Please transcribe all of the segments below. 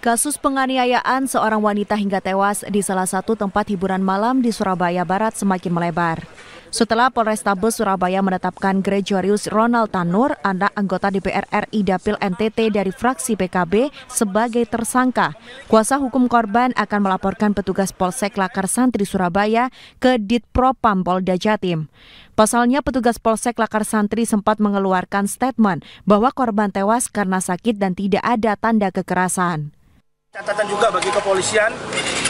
Kasus penganiayaan seorang wanita hingga tewas di salah satu tempat hiburan malam di Surabaya Barat semakin melebar. Setelah Polrestabes Surabaya menetapkan Gregorius Ronald Tanur, anak anggota DPR RI Dapil NTT dari fraksi PKB sebagai tersangka, kuasa hukum korban akan melaporkan petugas Polsek Lakar Santri Surabaya ke Ditpropam Polda Jatim. Pasalnya petugas Polsek Lakar Santri sempat mengeluarkan statement bahwa korban tewas karena sakit dan tidak ada tanda kekerasan. Catatan juga bagi kepolisian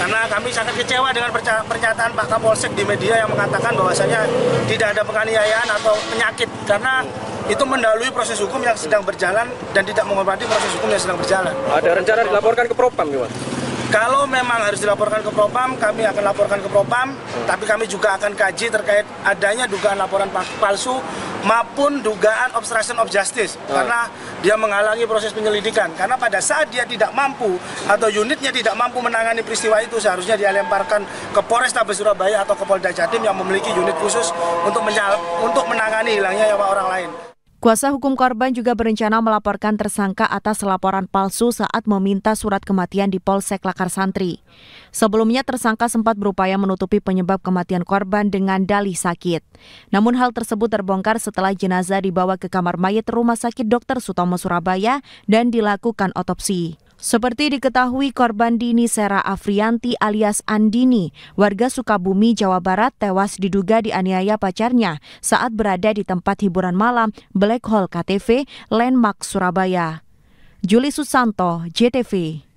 karena kami sangat kecewa dengan pernyataan Pak Kapolsek di media yang mengatakan bahwasanya tidak ada penganiayaan atau penyakit karena itu mendalui proses hukum yang sedang berjalan dan tidak menghormati proses hukum yang sedang berjalan. Ada rencana dilaporkan ke Propam, Pak? Kalau memang harus dilaporkan ke Propam, kami akan laporkan ke Propam, hmm. tapi kami juga akan kaji terkait adanya dugaan laporan palsu maupun dugaan obstruction of justice hmm. karena dia menghalangi proses penyelidikan. Karena pada saat dia tidak mampu atau unitnya tidak mampu menangani peristiwa itu seharusnya dia lemparkan ke Polrestabes Surabaya atau ke Polda Jatim yang memiliki unit khusus untuk untuk menangani hilangnya nyawa orang lain. Kuasa hukum korban juga berencana melaporkan tersangka atas laporan palsu saat meminta surat kematian di Polsek Lakar Santri. Sebelumnya tersangka sempat berupaya menutupi penyebab kematian korban dengan dalih sakit. Namun hal tersebut terbongkar setelah jenazah dibawa ke kamar mayat Rumah Sakit Dr. Sutomo Surabaya dan dilakukan otopsi. Seperti diketahui korban Dini Sera Afrianti alias Andini, warga Sukabumi, Jawa Barat tewas diduga dianiaya pacarnya saat berada di tempat hiburan malam Black Hole KTV, Landmark, Surabaya. Juli Susanto, JTV.